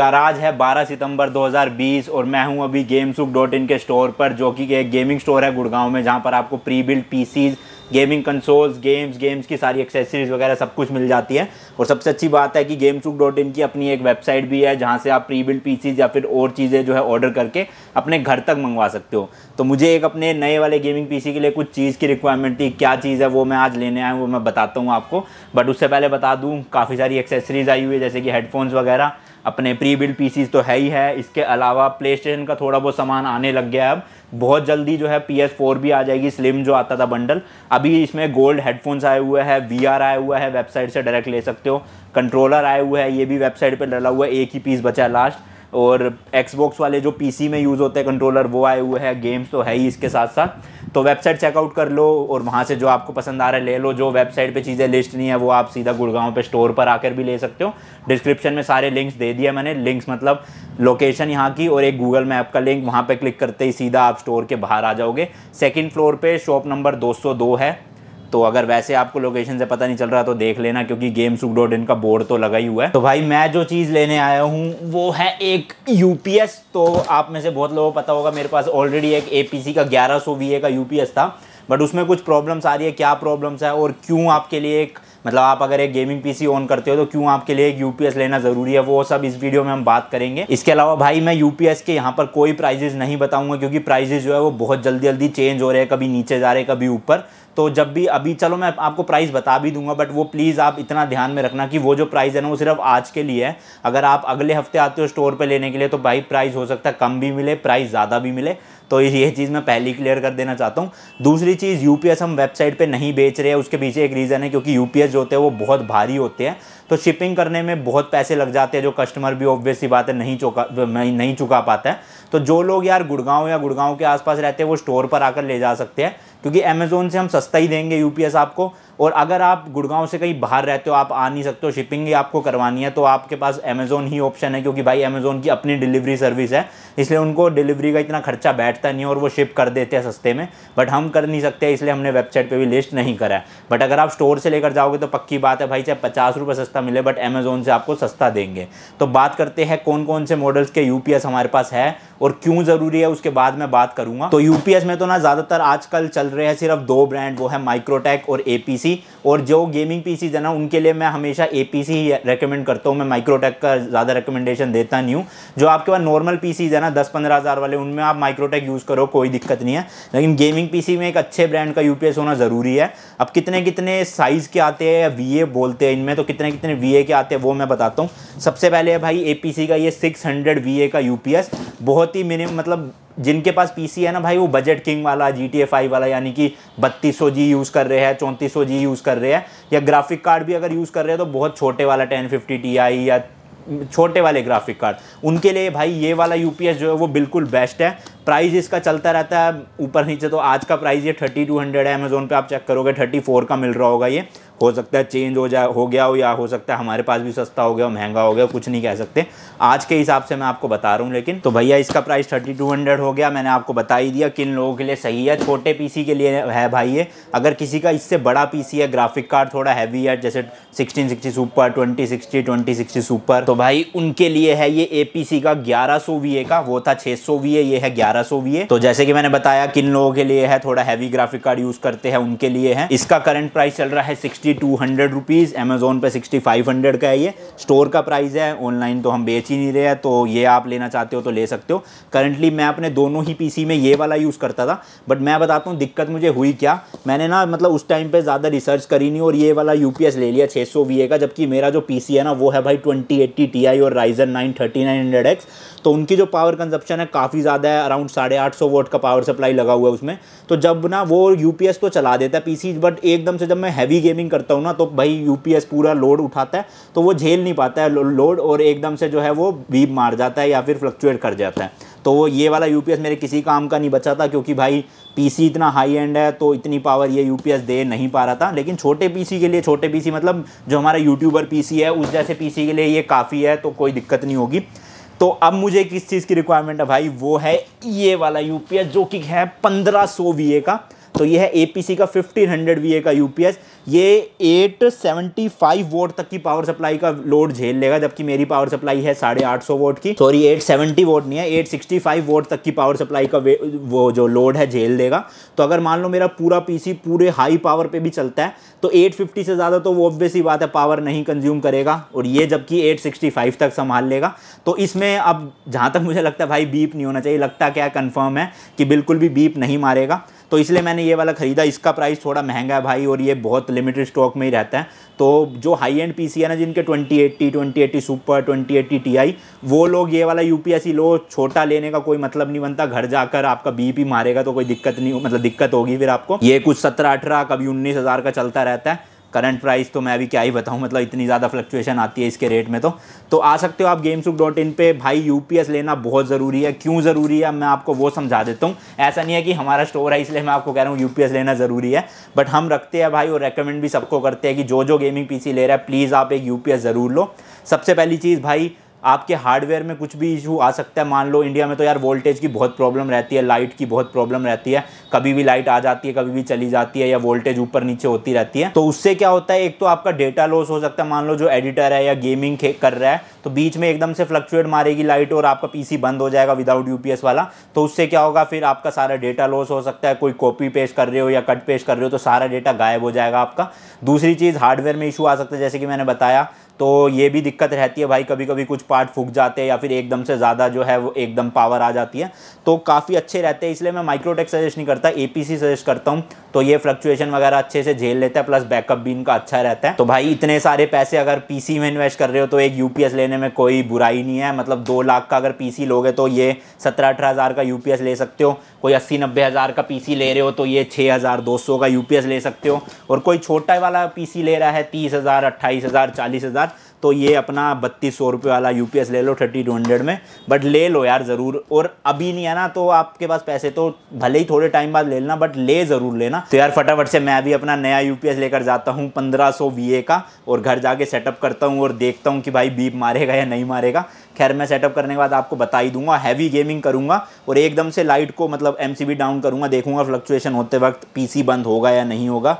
और आज है 12 सितंबर 2020 और मैं हूं अभी गेमसुक डॉट इन के स्टोर पर जो कि एक गेमिंग स्टोर है गुड़गांव में जहां पर आपको pre build PCs gaming consoles games games की सारी एक्सेसरीज वगैरह सब कुछ मिल जाती है और सबसे अच्छी बात है कि गेमसुक डॉट इन की अपनी एक वेबसाइट भी है जहाँ से आप प्री बिल्ड पीसीज या फिर और चीज़ें जो है ऑर्डर करके अपने घर तक मंगवा सकते हो तो मुझे एक अपने नए वाले गेमिंग पीसी के लिए कुछ चीज़ की रिक्वायरमेंट थी क्या चीज़ है वो मैं आज लेने आया हूँ वो मैं बताता हूँ आपको बट उससे पहले बता दूँ काफ़ी सारी एक्सेसरीज आई हुई है जैसे कि हेडफोन्स वगैरह अपने प्री बिल्ड पी तो है ही है इसके अलावा प्ले स्टेशन का थोड़ा बहुत सामान आने लग गया है अब बहुत जल्दी जो है पी एस फोर भी आ जाएगी स्लिम जो आता था बंडल अभी इसमें गोल्ड हेडफोन्स आए हुए हैं वी आर आया हुआ है वेबसाइट से डायरेक्ट ले सकते हो कंट्रोलर आए हुए है ये भी वेबसाइट पर डला हुआ है एक ही पीस बचा है लास्ट और एक्सबॉक्स वाले जो पीसी में यूज़ होते हैं कंट्रोलर वो आए हुए हैं गेम्स तो है ही इसके साथ साथ तो वेबसाइट चेकआउट कर लो और वहाँ से जो आपको पसंद आ रहा है ले लो जो वेबसाइट पे चीज़ें लिस्ट नहीं है वो आप सीधा गुड़गांव पे स्टोर पर आकर भी ले सकते हो डिस्क्रिप्शन में सारे लिंक्स दे दिए मैंने लिंक्स मतलब लोकेशन यहाँ की और एक गूगल मैप का लिंक वहाँ पर क्लिक करते ही सीधा आप स्टोर के बाहर आ जाओगे सेकेंड फ्लोर पर शॉप नंबर दो है तो अगर वैसे आपको लोकेशन से पता नहीं चल रहा तो देख लेना क्योंकि गेम सुख डॉट इन का बोर्ड तो लगा ही हुआ है तो भाई मैं जो चीज़ लेने आया हूँ वो है एक यूपीएस तो आप में से बहुत लोगों को पता होगा मेरे पास ऑलरेडी एक एपीसी का 1100 सौ वी ए का यूपीएस था बट उसमें कुछ प्रॉब्लम्स आ रही है क्या प्रॉब्लम्स है और क्यों आपके लिए एक मतलब आप अगर एक गेमिंग पीसी ऑन करते हो तो क्यों आपके लिए एक यूपीएस लेना जरूरी है वो सब इस वीडियो में हम बात करेंगे इसके अलावा भाई मैं यूपीएस के यहाँ पर कोई प्राइजेज नहीं बताऊंगा क्योंकि प्राइजेज जो है वो बहुत जल्दी जल्दी चेंज हो रहे हैं कभी नीचे जा रहे हैं कभी ऊपर तो जब भी अभी चलो मैं आपको प्राइस बता भी दूंगा बट वो प्लीज़ आप इतना ध्यान में रखना कि वो जो प्राइस है ना वो सिर्फ आज के लिए है अगर आप अगले हफ्ते आते हो स्टोर पे लेने के लिए तो भाई प्राइस हो सकता है कम भी मिले प्राइस ज़्यादा भी मिले तो ये चीज़ मैं पहली क्लियर कर देना चाहता हूँ दूसरी चीज़ यू हम वेबसाइट पर नहीं बेच रहे हैं उसके पीछे एक रीज़न है क्योंकि यू जो होते हैं वो बहुत भारी होते हैं तो शिपिंग करने में बहुत पैसे लग जाते हैं जो कस्टमर भी ऑब्वियसली बात है नहीं चुका नहीं चुका पाता है तो जो लोग यार गुड़गांव या गुड़गांव के आसपास रहते हैं वो स्टोर पर आकर ले जा सकते हैं क्योंकि अमेज़ोन से हम सस्ता ही देंगे यूपीएस आपको और अगर आप गुड़गांव से कहीं बाहर रहते हो आप आ नहीं सकते हो शिपिंग ही आपको करवानी है तो आपके पास अमेज़ोन ही ऑप्शन है क्योंकि भाई अमेज़ोन की अपनी डिलीवरी सर्विस है इसलिए उनको डिलीवरी का इतना खर्चा बैठता नहीं और वो शिप कर देते हैं सस्ते में बट हम कर नहीं सकते इसलिए हमने वेबसाइट पर भी लिस्ट नहीं करा है बट अगर आप स्टोर से लेकर जाओगे तो पक्की बात है भाई चाहे पचास रुपये सस्ता मिले बट अमेज़ोन से आपको सस्ता देंगे तो बात करते हैं कौन कौन से मॉडल्स के यू हमारे पास है और क्यों ज़रूरी है उसके बाद में बात करूँगा तो यूपीएस में तो ना ज़्यादातर आजकल चल रहे हैं सिर्फ दो ब्रांड वो है माइक्रोटेक और ए और जो गेमिंग पीसीज है ना उनके लिए मैं हमेशा ए ही रिकमेंड करता हूँ मैं माइक्रोटेक का ज़्यादा रिकमेंडेशन देता नहीं हूँ जो आपके पास नॉर्मल पीसीज है ना दस पंद्रह हज़ार वाले उनमें आप माइक्रोटेक यूज़ करो कोई दिक्कत नहीं है लेकिन गेमिंग पीसी में एक अच्छे ब्रांड का यूपीएस होना ज़रूरी है अब कितने कितने साइज़ के आते हैं वी बोलते हैं इनमें तो कितने कितने वी के आते हैं वो मैं बताता हूँ सबसे पहले भाई ए का ये सिक्स हंड्रेड का यूपीएस बहुत ही मिनिम मतलब जिनके पास पीसी है ना भाई वो बजट किंग वाला जी टी फाइव वाला यानी कि बत्तीस सौ जी यूज़ कर रहे हैं चौंतीस सौ जी यूज़ कर रहे हैं या ग्राफिक कार्ड भी अगर यूज़ कर रहे हैं तो बहुत छोटे वाला टेन फिफ्टी टी आई या छोटे वाले ग्राफिक कार्ड उनके लिए भाई ये वाला यू जो है वो बिल्कुल बेस्ट है प्राइस इसका चलता रहता है ऊपर नीचे तो आज का प्राइस ये थर्टी टू हंड्रेड है अमेज़ोन पर आप चेक करोगे थर्टी फोर का मिल रहा होगा ये हो सकता है चेंज हो जाए हो गया हो या हो सकता है हमारे पास भी सस्ता हो गया महंगा हो गया कुछ नहीं कह सकते आज के हिसाब से मैं आपको बता रहा हूँ लेकिन तो भैया इसका प्राइस थर्टी टू हंड्रेड हो गया मैंने आपको बता ही दिया किन लोगों के लिए सही है छोटे पीसी के लिए है भाई ये अगर किसी का इससे बड़ा पीसी है ग्राफिक कार्ड थोड़ा हैवी है जैसे sixteen sixty super twenty sixty twenty sixty super तो भाई उनके लिए है ये ए का ग्यारह सौ का वो था छः सौ ये है ग्यारह सौ तो जैसे कि मैंने बताया किन लोगों के लिए है थोड़ा हैवी ग्राफिक कार्ड यूज़ करते हैं उनके लिए है इसका करंट प्राइस चल रहा है sixty sixty two hundred rupees Amazon पर सिक्सटी फाइव हंड्रेड का है ये स्टोर का प्राइस है ऑनलाइन तो हम बेच ही नहीं रहे हैं तो ये आप लेना चाहते हो तो ले सकते हो करंटली मैं अपने दोनों ही पीसी में ये वाला यूज़ करता था बट मैं बताता हूँ दिक्कत मुझे हुई क्या मैंने ना मतलब उस टाइम पर ज़्यादा रिसर्च करी नहीं और ये वाला यू ले लिया छः सौ का जबकि मेरा जो पी है ना वो है भाई ट्वेंटी एट्टी टी और राइजन नाइन थर्टी तो उनकी जो पावर कंजप्शन है काफ़ी ज़्यादा है अराउंड साढ़े आठ सौ वोट का पावर सप्लाई लगा हुआ है उसमें तो जब ना वो यू तो चला देता है पी बट एकदम से जब मैं हैवी गेमिंग करता हूँ ना तो भाई यू पूरा लोड उठाता है तो वो झेल नहीं पाता है लोड और एकदम से जो है वो बीप मार जाता है या फिर फ्लक्चुएट कर जाता है तो वो ये वाला यू मेरे किसी काम का नहीं बचा था क्योंकि भाई पी इतना हाई एंड है तो इतनी पावर ये यू दे नहीं पा रहा था लेकिन छोटे पी के लिए छोटे पी मतलब जो हमारा यूट्यूबर पी है उस जैसे पी के लिए ये काफ़ी है तो कोई दिक्कत नहीं होगी तो अब मुझे किस चीज़ की रिक्वायरमेंट है भाई वो है ये वाला यू जो कि है पंद्रह सौ का तो ये है एपीसी का 1500 वीए का यू ये 875 वोट तक की पावर सप्लाई का लोड झेल लेगा जबकि मेरी पावर सप्लाई है साढ़े आठ सौ वोट की सॉरी 870 वोट नहीं है 865 वोट तक की पावर सप्लाई का वो जो लोड है झेल देगा तो अगर मान लो मेरा पूरा पीसी पूरे हाई पावर पे भी चलता है तो 850 से ज़्यादा तो वो ऑब्वियस ही बात है पावर नहीं कंज्यूम करेगा और ये जबकि एट तक संभाल लेगा तो इसमें अब जहाँ तक मुझे लगता है भाई बीप नहीं होना चाहिए लगता क्या कन्फर्म है कि बिल्कुल भी बीप नहीं मारेगा तो इसलिए मैंने ये वाला ख़रीदा इसका प्राइस थोड़ा महंगा है भाई और ये बहुत लिमिटेड स्टॉक में ही रहता है तो जो हाई एंड पीसी है ना जिनके 2080, 2080 सुपर 2080 टीआई वो लोग ये वाला यूपीएससी लो छोटा लेने का कोई मतलब नहीं बनता घर जाकर आपका बीपी मारेगा तो कोई दिक्कत नहीं मतलब दिक्कत होगी फिर आपको ये कुछ सत्रह अठारह कभी उन्नीस का चलता रहता है करंट प्राइस तो मैं अभी क्या ही बताऊँ मतलब इतनी ज़्यादा फ्लक्चुएशन आती है इसके रेट में तो तो आ सकते हो आप गेम्स डॉट इन पर भाई यूपीएस लेना बहुत ज़रूरी है क्यों ज़रूरी है मैं आपको वो समझा देता हूँ ऐसा नहीं है कि हमारा स्टोर है इसलिए मैं आपको कह रहा हूँ यू लेना ज़रूरी है बट हम रखते हैं भाई और रेकमेंड भी सबको करते हैं कि जो जो गेमिंग पी ले रहा है प्लीज़ आप एक यू ज़रूर लो सबसे पहली चीज़ भाई आपके हार्डवेयर में कुछ भी इशू आ सकता है मान लो इंडिया में तो यार वोल्टेज की बहुत प्रॉब्लम रहती है लाइट की बहुत प्रॉब्लम रहती है कभी भी लाइट आ जाती है कभी भी चली जाती है या वोल्टेज ऊपर नीचे होती रहती है तो उससे क्या होता है एक तो आपका डेटा लॉस हो सकता है मान लो जो एडिटर है या गेमिंग कर रहा है तो बीच में एकदम से फ्लक्चुएट मारेगी लाइट और आपका पीसी बंद हो जाएगा विदाउट यूपीएस वाला तो उससे क्या होगा फिर आपका सारा डेटा लॉस हो सकता है कोई कॉपी पेश कर रहे हो या कट पेश कर रहे हो तो सारा डेटा गायब हो जाएगा आपका दूसरी चीज़ हार्डवेयर में इशू आ सकता है जैसे कि मैंने बताया तो ये भी दिक्कत रहती है भाई कभी कभी कुछ पार्ट फूक जाते हैं या फिर एकदम से ज़्यादा जो है वो एकदम पावर आ जाती है तो काफ़ी अच्छे रहते हैं इसलिए मैं माइक्रोटेक सजेस्ट नहीं करता ए सजेस्ट करता हूँ तो ये फ्लक्चुएशन वगैरह अच्छे से झेल लेता है प्लस बैकअप भी इनका अच्छा रहता है तो भाई इतने सारे पैसे अगर पी में इन्वेस्ट कर रहे हो तो एक यू लेने में कोई बुराई नहीं है मतलब दो लाख का अगर पी लोगे तो ये सत्रह अठारह हज़ार का यू ले सकते हो कोई अस्सी नब्बे हज़ार का पी ले रहे हो तो ये छः हज़ार दो सौ का यू ले सकते हो और कोई छोटा वाला पी ले रहा है तीस हज़ार अट्ठाईस हज़ार चालीस हज़ार तो ये अपना बत्तीस सौ रुपये वाला यू ले लो थर्टी टू हंड्रेड में बट ले लो यार ज़रूर और अभी नहीं है ना तो आपके पास पैसे तो भले ही थोड़े टाइम बाद ले लेना बट ले ज़रूर लेना तो यार फटाफट से मैं भी अपना नया यू लेकर जाता हूँ पंद्रह सौ का और घर जाके सेटअप करता हूँ और देखता हूँ कि भाई बीप मारेगा या नहीं मारेगा खैर मैं सेटअप करने के बाद आपको बता ही दूंगा हैवी गेमिंग करूंगा और एकदम से लाइट को मतलब एम डाउन करूंगा देखूंगा फ्लक्चुएशन होते वक्त पीसी बंद होगा या नहीं होगा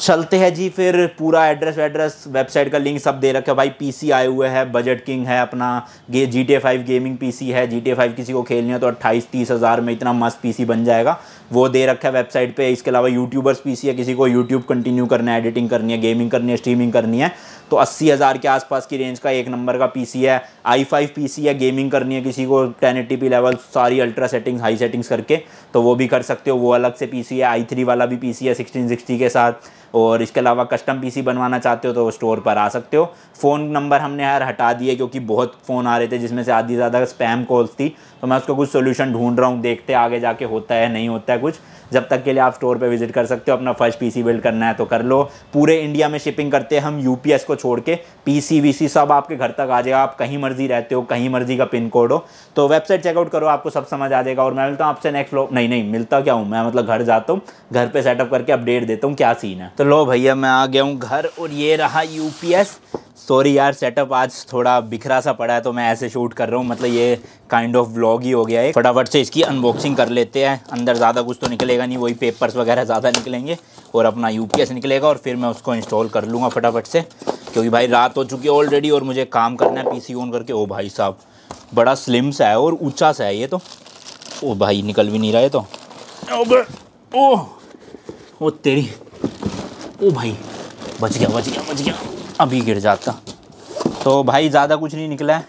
चलते हैं जी फिर पूरा एड्रेस वेड्रेस वेबसाइट का लिंक सब दे रखा है भाई पीसी आए हुए है बजट किंग है अपना गे G T five gaming PC है जी टी फाइव किसी को खेलनी है तो अट्ठाईस तीस हज़ार में इतना मस्त पीसी बन जाएगा वो दे रखा है वेबसाइट पे इसके अलावा यूट्यूबर्स पीसी है किसी को यूट्यूब कंटिन्यू करना है एडिटिंग करनी है गेमिंग करनी है स्ट्रीमिंग करनी है तो अस्सी हज़ार के आसपास की रेंज का एक नंबर का पीसी है आई फाइव पी है गेमिंग करनी है किसी को टेन टी पी लेवल सारी अल्ट्रा सेटिंग्स हाई सेटिंग्स करके तो वो भी कर सकते हो वो अलग से पी है आई थ्री वाला भी पी है सिक्सटीन सिक्सटी के साथ और इसके अलावा कस्टम पीसी बनवाना चाहते हो तो स्टोर पर आ सकते हो फ़ोन नंबर हमने यार हटा दिए क्योंकि बहुत फ़ोन आ रहे थे जिसमें से आधी ज़्यादा स्पैम कॉल्स थी तो मैं उसका कुछ सोल्यूशन ढूंढ रहा हूँ देखते आगे जाके होता है नहीं होता है कुछ जब तक के लिए आप स्टोर पे विजिट कर सकते हो अपना फर्स्ट पीसी बिल्ड करना है तो कर लो पूरे इंडिया में शिपिंग करते हैं हम यूपीएस को छोड़ के पीसी वीसी सब आपके घर तक आ जाएगा आप कहीं मर्जी रहते हो कहीं मर्जी का पिन कोड हो तो वेबसाइट चेकआउट करो आपको सब समझ आ जाएगा और मैं मिलता हूँ आपसे नेक्स्ट लो नहीं नहीं मिलता क्या हूँ मैं मतलब घर जाता हूँ घर पर सेटअप करके अपडेट देता हूँ क्या सीन है तो लो भैया मैं आ गया हूँ घर और ये रहा यू सॉरी यार सेटअप आज थोड़ा बिखरा सा पड़ा है तो मैं ऐसे शूट कर रहा हूँ मतलब ये काइंड ऑफ व्लॉग ही हो गया है फटाफट से इसकी अनबॉक्सिंग कर लेते हैं अंदर ज़्यादा कुछ तो निकलेगा नहीं वही पेपर्स वगैरह ज़्यादा निकलेंगे और अपना यू निकलेगा और फिर मैं उसको इंस्टॉल कर लूँगा फटाफट से क्योंकि भाई रात हो चुकी है ऑलरेडी और मुझे काम करना है पी ऑन करके ओ भाई साहब बड़ा स्लिम सा है और ऊँचा सा है ये तो ओ भाई निकल भी नहीं रहा है तो ओ तेरी ओ भाई बच गया बच गया बच गया अभी गिर जाता तो भाई ज़्यादा कुछ नहीं निकला है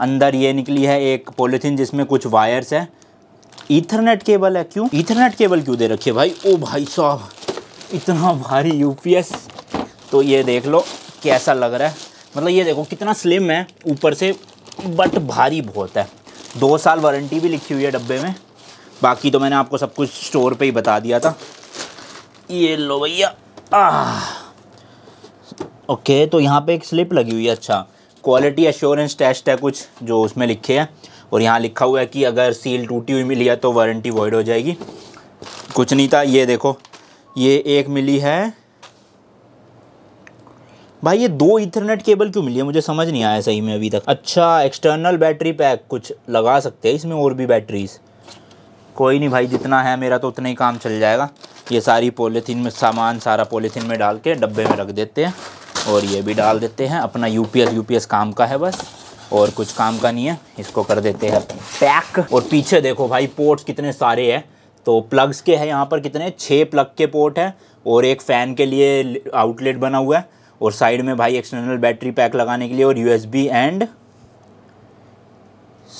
अंदर ये निकली है एक पॉलीथीन जिसमें कुछ वायर्स है ईथरनेट केबल है क्यों ईथरनेट केबल क्यों दे रखी है भाई ओ भाई साहब इतना भारी यूपीएस तो ये देख लो कैसा लग रहा है मतलब ये देखो कितना स्लिम है ऊपर से बट भारी बहुत है दो साल वारंटी भी लिखी हुई है डब्बे में बाकी तो मैंने आपको सब कुछ स्टोर पे ही बता दिया था ये लो भैया आह ओके तो यहाँ पे एक स्लिप लगी हुई है अच्छा क्वालिटी एश्योरेंस टेस्ट है कुछ जो उसमें लिखे हैं और यहाँ लिखा हुआ है कि अगर सील टूटी हुई मिली है तो वारंटी वॉइड हो जाएगी कुछ नहीं था ये देखो ये एक मिली है भाई ये दो इथरनेट केबल क्यों मिली है मुझे समझ नहीं आया सही में अभी तक अच्छा एक्सटर्नल बैटरी पैक कुछ लगा सकते हैं इसमें और भी बैटरीज कोई नहीं भाई जितना है मेरा तो उतना ही काम चल जाएगा ये सारी पॉलीथीन में सामान सारा पॉलीथीन में डाल के डब्बे में रख देते हैं और ये भी डाल देते हैं अपना यूपीएस यूपीएस काम का है बस और कुछ काम का नहीं है इसको कर देते हैं पैक और पीछे देखो भाई पोर्ट्स कितने सारे हैं तो प्लग्स के हैं यहाँ पर कितने छः प्लग के पोर्ट हैं और एक फ़ैन के लिए आउटलेट बना हुआ है और साइड में भाई एक्सटर्नल बैटरी पैक लगाने के लिए और यूएसबी एंड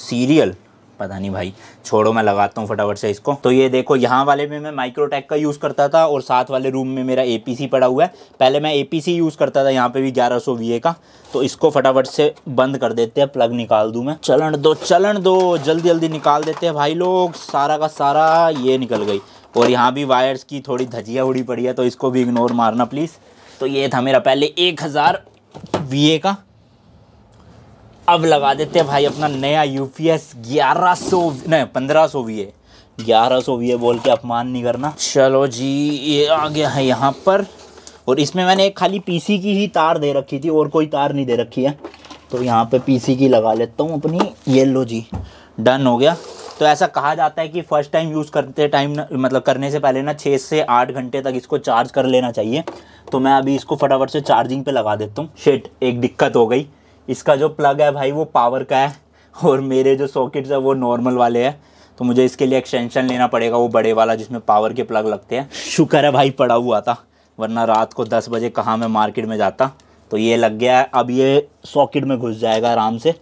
सीरियल पता नहीं भाई छोड़ो मैं लगाता हूँ फटाफट से इसको तो ये देखो यहाँ वाले में मैं माइक्रोटेक का यूज़ करता था और साथ वाले रूम में मेरा ए पड़ा हुआ है पहले मैं ए यूज़ करता था यहाँ पर भी ग्यारह सौ का तो इसको फटाफट से बंद कर देते हैं प्लग निकाल दूँ मैं चलन दो चलन दो जल्दी जल्दी निकाल देते हैं भाई लोग सारा का सारा ये निकल गई और यहाँ भी वायर्स की थोड़ी धजिया उड़ी पड़ी है तो इसको भी इग्नोर मारना प्लीज़ तो ये था मेरा पहले एक हज़ार वी का अब लगा देते हैं भाई अपना नया यू पी एस ग्यारह सौ नहीं पंद्रह सौ भी है ग्यारह सौ भी है बोल के अपमान नहीं करना चलो जी ये आ गया है यहाँ पर और इसमें मैंने एक खाली पीसी की ही तार दे रखी थी और कोई तार नहीं दे रखी है तो यहाँ पे पीसी की लगा लेता हूँ अपनी ये लो जी डन हो गया तो ऐसा कहा जाता है कि फ़र्स्ट टाइम यूज़ करते टाइम मतलब करने से पहले ना छः से आठ घंटे तक इसको चार्ज कर लेना चाहिए तो मैं अभी इसको फटाफट से चार्जिंग पे लगा देता हूँ शेट एक दिक्कत हो गई इसका जो प्लग है भाई वो पावर का है और मेरे जो सॉकेट्स है वो नॉर्मल वाले हैं तो मुझे इसके लिए एक्सटेंशन लेना पड़ेगा वो बड़े वाला जिसमें पावर के प्लग लगते हैं शुक्र है भाई पड़ा हुआ था वरना रात को दस बजे कहाँ मैं मार्केट में जाता तो ये लग गया है अब ये सॉकेट में घुस जाएगा आराम से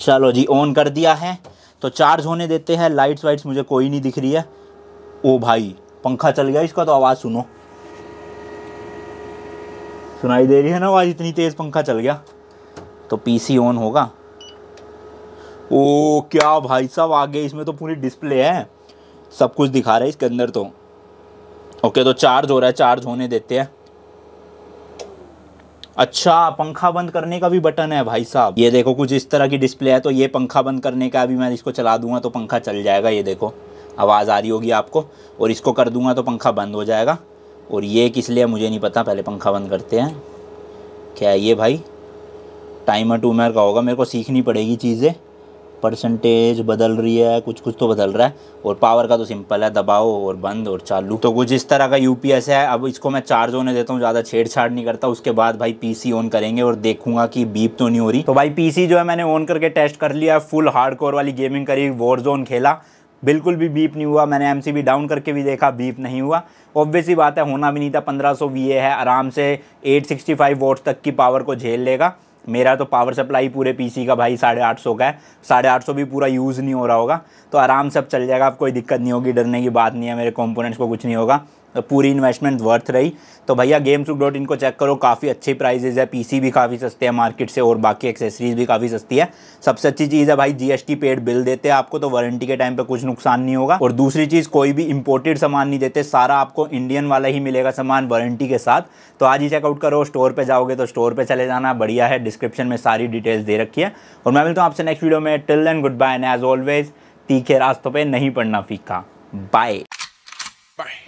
चलो जी ऑन कर दिया है तो चार्ज होने देते हैं लाइट्स वाइट्स मुझे कोई नहीं दिख रही है ओ भाई पंखा चल गया इसका तो आवाज़ सुनो सुनाई दे रही है ना आवाज़ इतनी तेज़ पंखा चल गया तो पीसी ऑन होगा ओ क्या भाई साहब आगे इसमें तो पूरी डिस्प्ले है सब कुछ दिखा रहा है इसके अंदर तो ओके तो चार्ज हो रहा है चार्ज होने देते हैं अच्छा पंखा बंद करने का भी बटन है भाई साहब ये देखो कुछ इस तरह की डिस्प्ले है तो ये पंखा बंद करने का अभी मैं इसको चला दूंगा तो पंखा चल जाएगा ये देखो आवाज़ आ रही होगी आपको और इसको कर दूंगा तो पंखा बंद हो जाएगा और ये किस लिए मुझे नहीं पता पहले पंखा बंद करते हैं क्या है ये भाई टाइमर टूमर का होगा मेरे को सीखनी पड़ेगी चीज़ें परसेंटेज बदल रही है कुछ कुछ तो बदल रहा है और पावर का तो सिंपल है दबाओ और बंद और चालू तो कुछ इस तरह का यूपीएस है अब इसको मैं चार्ज होने देता हूँ ज़्यादा छेड़छाड़ नहीं करता उसके बाद भाई पीसी ऑन करेंगे और देखूंगा कि बीप तो नहीं हो रही तो भाई पीसी जो है मैंने ऑन करके टेस्ट कर लिया फुल हार्ड वाली गेमिंग करी वॉर जोन खेला बिल्कुल भी बीप नहीं हुआ मैंने एमसीबी डाउन करके भी देखा बीप नहीं हुआ ऑब्वियसली बात है होना भी नहीं था 1500 सौ है आराम से 865 वोट तक की पावर को झेल लेगा मेरा तो पावर सप्लाई पूरे पीसी का भाई साढ़े आठ सौ का है साढ़े आठ सौ भी पूरा यूज़ नहीं हो रहा होगा तो आराम से अब चल जाएगा अब कोई दिक्कत नहीं होगी डरने की बात नहीं है मेरे कॉम्पोनेंट्स को कुछ नहीं होगा पूरी इन्वेस्टमेंट वर्थ रही तो भैया गेम गेम्स डॉट इनको चेक करो काफ़ी अच्छे प्राइजेज है पीसी भी काफ़ी सस्ते हैं मार्केट से और बाकी एक्सेसरीज भी काफ़ी सस्ती है सबसे अच्छी चीज़ है भाई जीएसटी पेड बिल देते हैं आपको तो वारंटी के टाइम पे कुछ नुकसान नहीं होगा और दूसरी चीज़ कोई भी इंपोर्टेड सामान नहीं देते सारा आपको इंडियन वाला ही मिलेगा सामान वारंटी के साथ तो आज ही चेकआउट करो स्टोर पर जाओगे तो स्टोर पर चले जाना बढ़िया है डिस्क्रिप्शन में सारी डिटेल्स दे रखी है और मैं मिलता हूँ आपसे नेक्स्ट वीडियो में till then good bye and as always तीखे रास्तों पर नहीं पढ़ना फीका बाय